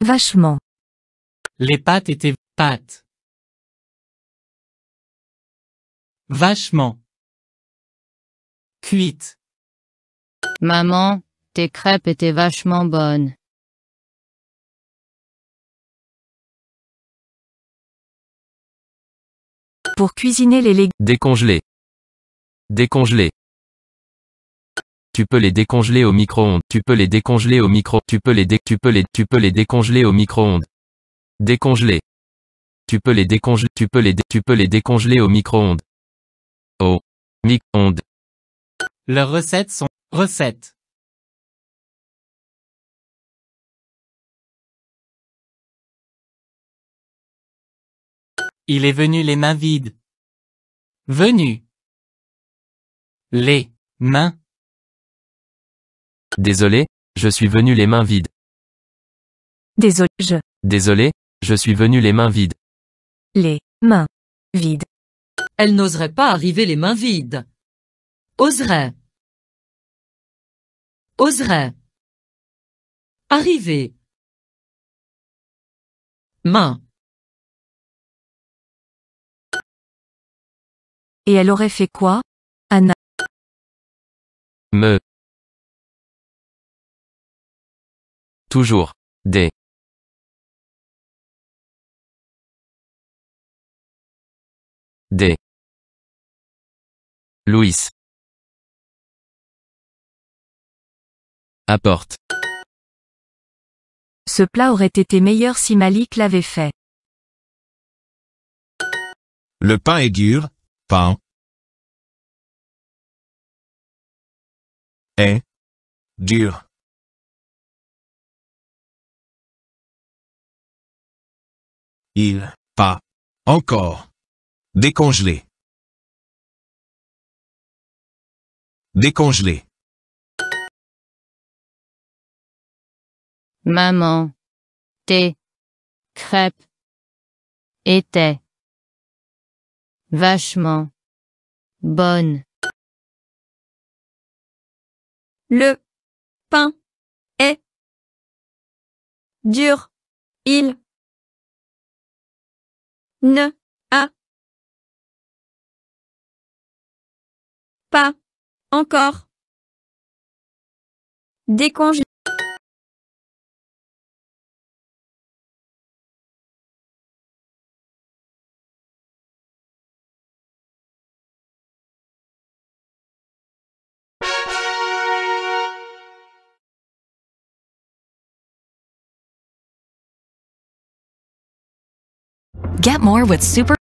Vachement. Les pâtes étaient Pâtes. Vachement. Cuite. Maman, tes crêpes étaient vachement bonnes. Pour cuisiner les légumes. Décongelés. Décongeler tu peux les décongeler au micro-ondes, tu peux les décongeler au micro, tu peux les tu peux les, tu peux les décongeler au micro-ondes. Décongeler. Tu peux les décongeler, tu peux les tu peux les décongeler au micro-ondes. Au micro-ondes. Leurs recettes sont recettes. Il est venu les mains vides. Venu. Les mains Désolé, je suis venu les mains vides. Désolé, je. Désolé, je suis venu les mains vides. Les mains vides. Elle n'oserait pas arriver les mains vides. Oserait. Oserait. Arriver. Mains. Et elle aurait fait quoi, Anna Me. Toujours. D. D. Louis. Apporte. Ce plat aurait été meilleur si Malik l'avait fait. Le pain est dur, pain. Est. Dur. Il, pas, encore, décongelé. Décongelé. Maman. tes... Crêpe. Était. Vachement. Bonne. Le pain est dur. Il ne a pas encore décongelé. Get more with Super